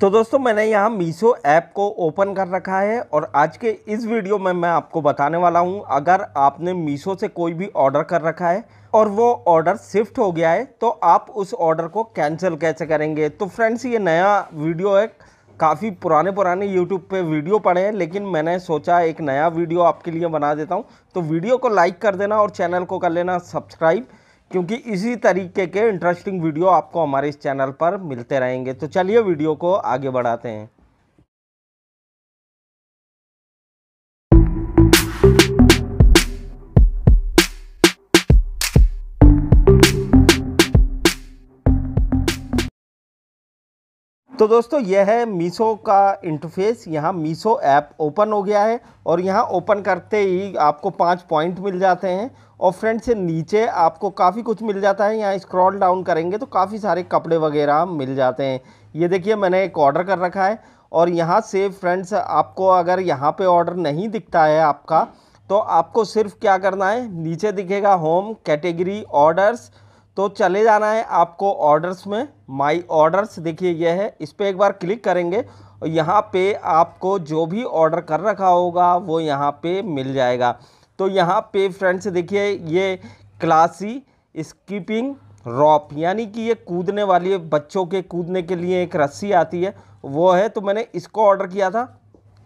तो दोस्तों मैंने यहाँ मीशो ऐप को ओपन कर रखा है और आज के इस वीडियो में मैं आपको बताने वाला हूँ अगर आपने मीशो से कोई भी ऑर्डर कर रखा है और वो ऑर्डर शिफ्ट हो गया है तो आप उस ऑर्डर को कैंसिल कैसे करेंगे तो फ्रेंड्स ये नया वीडियो है काफ़ी पुराने पुराने यूट्यूब पे वीडियो पड़े हैं लेकिन मैंने सोचा एक नया वीडियो आपके लिए बना देता हूँ तो वीडियो को लाइक कर देना और चैनल को कर लेना सब्सक्राइब क्योंकि इसी तरीके के इंटरेस्टिंग वीडियो आपको हमारे इस चैनल पर मिलते रहेंगे तो चलिए वीडियो को आगे बढ़ाते हैं तो दोस्तों यह है मीशो का इंटरफेस यहाँ मीशो ऐप ओपन हो गया है और यहाँ ओपन करते ही आपको पाँच पॉइंट मिल जाते हैं और फ्रेंड्स से नीचे आपको काफ़ी कुछ मिल जाता है यहाँ स्क्रॉल डाउन करेंगे तो काफ़ी सारे कपड़े वगैरह मिल जाते हैं ये देखिए मैंने एक ऑर्डर कर रखा है और यहाँ से फ्रेंड्स आपको अगर यहाँ पर ऑर्डर नहीं दिखता है आपका तो आपको सिर्फ क्या करना है नीचे दिखेगा होम कैटेगरी ऑर्डर्स तो चले जाना है आपको ऑर्डर्स में माय ऑर्डर्स देखिए यह है इस पर एक बार क्लिक करेंगे और यहाँ पे आपको जो भी ऑर्डर कर रखा होगा वो यहाँ पे मिल जाएगा तो यहाँ पे फ्रेंड्स देखिए ये क्लासी स्कीपिंग रॉप यानी कि ये कूदने वाली बच्चों के कूदने के लिए एक रस्सी आती है वो है तो मैंने इसको ऑर्डर किया था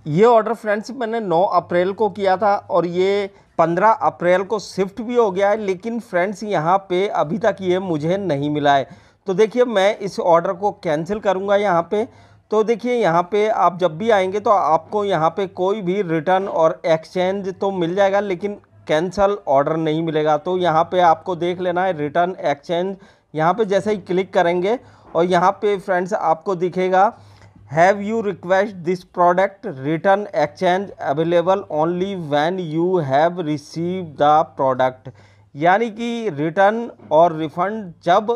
ये ऑर्डर फ्रेंड्स मैंने 9 अप्रैल को किया था और ये 15 अप्रैल को शिफ्ट भी हो गया है लेकिन फ्रेंड्स यहाँ पे अभी तक ये मुझे नहीं मिला है तो देखिए मैं इस ऑर्डर को कैंसिल करूँगा यहाँ पे तो देखिए यहाँ पे आप जब भी आएंगे तो आपको यहाँ पे कोई भी रिटर्न और एक्सचेंज तो मिल जाएगा लेकिन कैंसल ऑर्डर नहीं मिलेगा तो यहाँ पर आपको देख लेना है रिटर्न एक्सचेंज यहाँ पर जैसे ही क्लिक करेंगे और यहाँ पर फ्रेंड्स आपको दिखेगा have you request this product return exchange available only when you have receive the product यानी कि रिटर्न और रिफ़ंड जब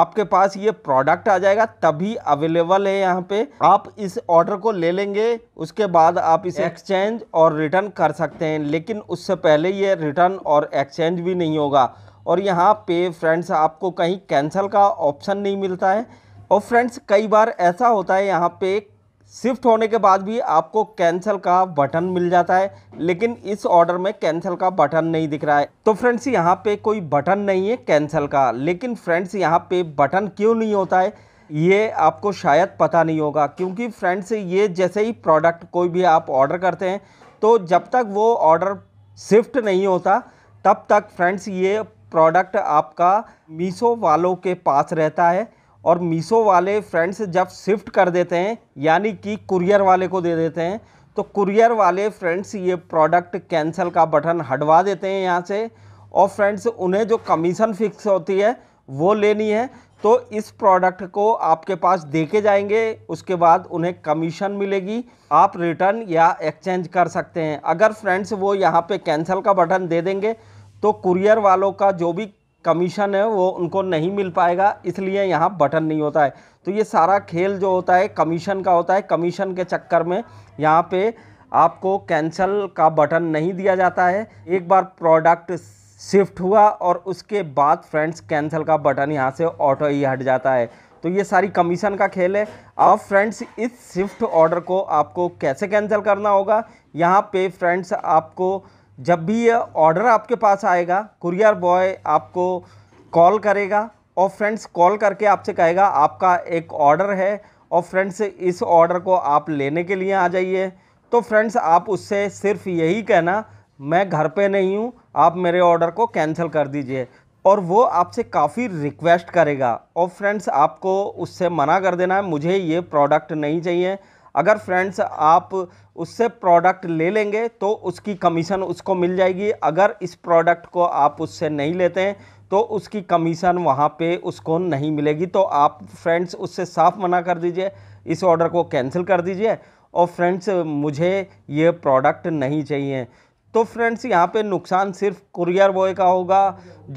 आपके पास ये प्रोडक्ट आ जाएगा तभी अवेलेबल है यहाँ पे आप इस ऑर्डर को ले लेंगे उसके बाद आप इसे एक्सचेंज और रिटर्न कर सकते हैं लेकिन उससे पहले ये रिटर्न और एक्सचेंज भी नहीं होगा और यहाँ पे फ्रेंड्स आपको कहीं कैंसिल का ऑप्शन नहीं मिलता है और फ्रेंड्स कई बार ऐसा होता है यहाँ पे शिफ्ट होने के बाद भी आपको कैंसिल का बटन मिल जाता है लेकिन इस ऑर्डर में कैंसिल का बटन नहीं दिख रहा है तो फ्रेंड्स यहाँ पे कोई बटन नहीं है कैंसिल का लेकिन फ्रेंड्स यहाँ पे बटन क्यों नहीं होता है ये आपको शायद पता नहीं होगा क्योंकि फ्रेंड्स ये जैसे ही प्रोडक्ट कोई भी आप ऑर्डर करते हैं तो जब तक वो ऑर्डर शिफ्ट नहीं होता तब तक फ्रेंड्स ये प्रोडक्ट आपका मीशो वालों के पास रहता है और मीशो वाले फ्रेंड्स जब शिफ्ट कर देते हैं यानी कि कुरियर वाले को दे देते हैं तो कुरियर वाले फ्रेंड्स ये प्रोडक्ट कैंसिल का बटन हटवा देते हैं यहाँ से और फ्रेंड्स उन्हें जो कमीशन फिक्स होती है वो लेनी है तो इस प्रोडक्ट को आपके पास दे के जाएंगे उसके बाद उन्हें कमीशन मिलेगी आप रिटर्न या एक्सचेंज कर सकते हैं अगर फ्रेंड्स वो यहाँ पे कैंसिल का बटन दे देंगे तो कुरियर वालों का जो भी कमीशन है वो उनको नहीं मिल पाएगा इसलिए यहाँ बटन नहीं होता है तो ये सारा खेल जो होता है कमीशन का होता है कमीशन के चक्कर में यहाँ पे आपको कैंसल का बटन नहीं दिया जाता है एक बार प्रोडक्ट शिफ्ट हुआ और उसके बाद फ्रेंड्स कैंसिल का बटन यहाँ से ऑटो ही हट जाता है तो ये सारी कमीशन का खेल है अब फ्रेंड्स इस शिफ्ट ऑर्डर को आपको कैसे कैंसिल करना होगा यहाँ पे फ्रेंड्स आपको जब भी ये ऑर्डर आपके पास आएगा कुरियर बॉय आपको कॉल करेगा और फ्रेंड्स कॉल करके आपसे कहेगा आपका एक ऑर्डर है और फ्रेंड्स इस ऑर्डर को आप लेने के लिए आ जाइए तो फ्रेंड्स आप उससे सिर्फ यही कहना मैं घर पे नहीं हूँ आप मेरे ऑर्डर को कैंसिल कर दीजिए और वो आपसे काफ़ी रिक्वेस्ट करेगा और फ्रेंड्स आपको उससे मना कर देना है मुझे ये प्रोडक्ट नहीं चाहिए अगर फ्रेंड्स आप उससे प्रोडक्ट ले लेंगे तो उसकी कमीशन उसको मिल जाएगी अगर इस प्रोडक्ट को आप उससे नहीं लेते हैं तो उसकी कमीशन वहाँ पे उसको नहीं मिलेगी तो आप फ्रेंड्स उससे साफ मना कर दीजिए इस ऑर्डर को कैंसिल कर दीजिए और फ्रेंड्स मुझे ये प्रोडक्ट नहीं चाहिए तो फ्रेंड्स यहाँ पे नुकसान सिर्फ कुरियर बॉय का होगा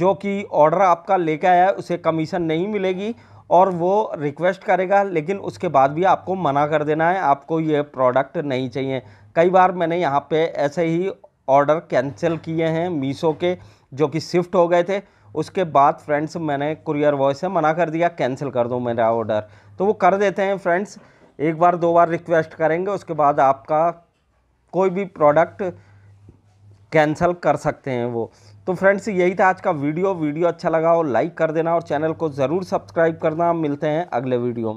जो कि ऑर्डर आपका लेके आया है उसे कमीशन नहीं मिलेगी और वो रिक्वेस्ट करेगा लेकिन उसके बाद भी आपको मना कर देना है आपको ये प्रोडक्ट नहीं चाहिए कई बार मैंने यहाँ पे ऐसे ही ऑर्डर कैंसिल किए हैं मीशो के जो कि शिफ्ट हो गए थे उसके बाद फ्रेंड्स मैंने कुरियर बॉय से मना कर दिया कैंसिल कर दो मेरा ऑर्डर तो वो कर देते हैं फ्रेंड्स एक बार दो बार रिक्वेस्ट करेंगे उसके बाद आपका कोई भी प्रोडक्ट कैंसिल कर सकते हैं वो तो फ्रेंड्स यही था आज का वीडियो वीडियो अच्छा लगा हो लाइक कर देना और चैनल को ज़रूर सब्सक्राइब करना मिलते हैं अगले वीडियो में